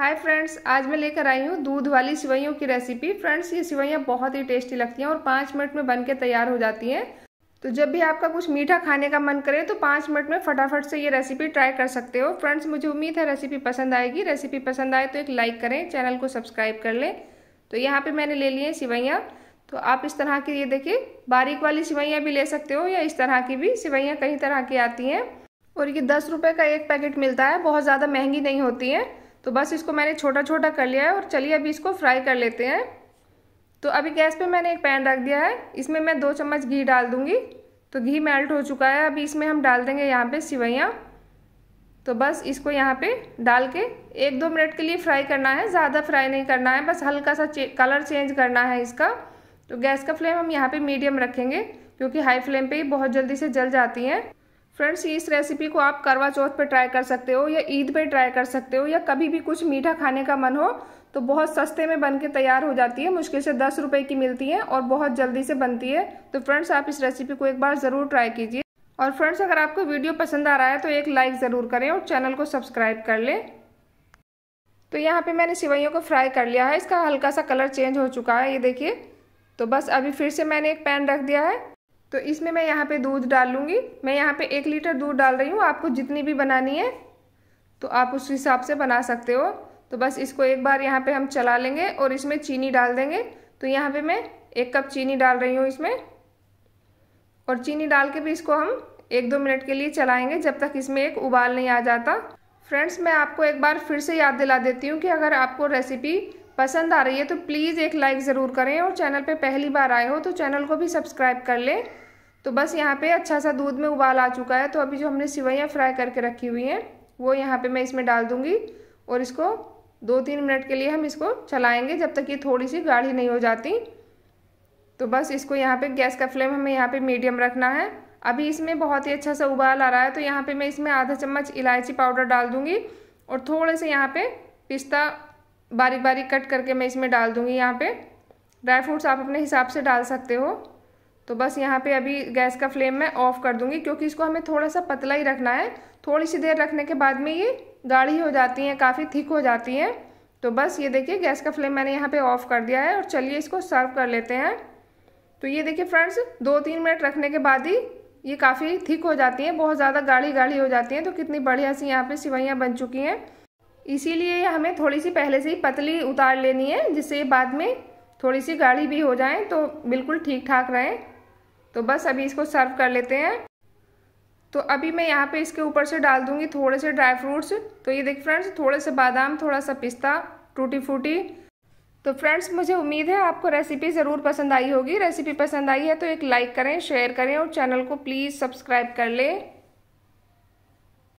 hi friends आज मैं लेकर आई हूँ दूध वाली सिवैयों की रेसिपी फ्रेंड्स ये सिवैयाँ बहुत ही टेस्टी लगती हैं और पाँच मिनट में बनके तैयार हो जाती हैं तो जब भी आपका कुछ मीठा खाने का मन करे तो पाँच मिनट में फटाफट से ये रेसिपी ट्राई कर सकते हो फ्रेंड्स मुझे उम्मीद है रेसिपी पसंद आएगी रेसिपी पसंद आए तो एक लाइक करें चैनल को सब्सक्राइब कर लें तो यहाँ पर मैंने ले ली हैं सिवैयाँ तो आप इस तरह की ये देखिए बारीक वाली सिवैयाँ भी ले सकते हो या इस तरह की भी सिवैयाँ कई तरह की आती हैं और ये दस रुपये का एक पैकेट मिलता है बहुत ज़्यादा महंगी नहीं होती हैं तो बस इसको मैंने छोटा छोटा कर लिया है और चलिए अभी इसको फ्राई कर लेते हैं तो अभी गैस पे मैंने एक पैन रख दिया है इसमें मैं दो चम्मच घी डाल दूँगी तो घी मेल्ट हो चुका है अभी इसमें हम डाल देंगे यहाँ पे सिवैयाँ तो बस इसको यहाँ पे डाल के एक दो मिनट के लिए फ्राई करना है ज़्यादा फ्राई नहीं करना है बस हल्का सा चे, कलर चेंज करना है इसका तो गैस का फ्लेम हम यहाँ पे मीडियम रखेंगे क्योंकि हाई फ्लेम पे ही बहुत जल्दी से जल जाती हैं फ्रेंड्स इस रेसिपी को आप करवा चौथ पे ट्राई कर सकते हो या ईद पे ट्राई कर सकते हो या कभी भी कुछ मीठा खाने का मन हो तो बहुत सस्ते में बन के तैयार हो जाती है मुश्किल से दस रुपये की मिलती है और बहुत जल्दी से बनती है तो फ्रेंड्स आप इस रेसिपी को एक बार ज़रूर ट्राई कीजिए और फ्रेंड्स अगर आपको वीडियो पसंद आ रहा है तो एक लाइक ज़रूर करें और चैनल को सब्सक्राइब कर लें तो यहाँ पे मैंने सिवैयों को फ्राई कर लिया है इसका हल्का सा कलर चेंज हो चुका है ये देखिए तो बस अभी फिर से मैंने एक पैन रख दिया है तो इसमें मैं यहाँ पे दूध डाल लूँगी मैं यहाँ पे एक लीटर दूध डाल रही हूँ आपको जितनी भी बनानी है तो आप उस हिसाब से बना सकते हो तो बस इसको एक बार यहाँ पे हम चला लेंगे और इसमें चीनी डाल देंगे तो यहाँ पे मैं एक कप चीनी डाल रही हूँ इसमें और चीनी डाल के भी इसको हम एक दो मिनट के लिए चलाएँगे जब तक इसमें एक उबाल नहीं आ जाता फ्रेंड्स मैं आपको एक बार फिर से याद दिला देती हूँ कि अगर आपको रेसिपी पसंद आ रही है तो प्लीज़ एक लाइक ज़रूर करें और चैनल पे पहली बार आए हो तो चैनल को भी सब्सक्राइब कर लें तो बस यहाँ पे अच्छा सा दूध में उबाल आ चुका है तो अभी जो हमने सिवैयाँ फ्राई करके रखी हुई हैं वो यहाँ पे मैं इसमें डाल दूँगी और इसको दो तीन मिनट के लिए हम इसको चलाएँगे जब तक ये थोड़ी सी गाढ़ी नहीं हो जाती तो बस इसको यहाँ पर गैस का फ्लेम हमें यहाँ पर मीडियम रखना है अभी इसमें बहुत ही अच्छा सा उबाल आ रहा है तो यहाँ पर मैं इसमें आधा चम्मच इलायची पाउडर डाल दूँगी और थोड़े से यहाँ पर पिस्ता बारीक बारीक कट करके मैं इसमें डाल दूँगी यहाँ पे ड्राई फ्रूट्स आप अपने हिसाब से डाल सकते हो तो बस यहाँ पे अभी गैस का फ्लेम मैं ऑफ़ कर दूँगी क्योंकि इसको हमें थोड़ा सा पतला ही रखना है थोड़ी सी देर रखने के बाद में ये गाढ़ी हो जाती हैं काफ़ी थिक हो जाती हैं तो बस ये देखिए गैस का फ्लेम मैंने यहाँ पे ऑफ़ कर दिया है और चलिए इसको सर्व कर लेते हैं तो ये देखिए फ्रेंड्स दो तीन मिनट रखने के बाद ही ये काफ़ी थिक हो जाती हैं बहुत ज़्यादा गाढ़ी गाढ़ी हो जाती हैं तो कितनी बढ़िया सी यहाँ पे सिवैयाँ बन चुकी हैं इसीलिए हमें थोड़ी सी पहले से ही पतली उतार लेनी है जिससे बाद में थोड़ी सी गाढ़ी भी हो जाए तो बिल्कुल ठीक ठाक रहें तो बस अभी इसको सर्व कर लेते हैं तो अभी मैं यहाँ पे इसके ऊपर से डाल दूँगी थोड़े से ड्राई फ्रूट्स तो ये देख फ्रेंड्स थोड़े से बादाम थोड़ा सा पिस्ता टूटी फूटी तो फ्रेंड्स मुझे उम्मीद है आपको रेसिपी ज़रूर पसंद आई होगी रेसिपी पसंद आई है तो एक लाइक करें शेयर करें और चैनल को प्लीज़ सब्सक्राइब कर लें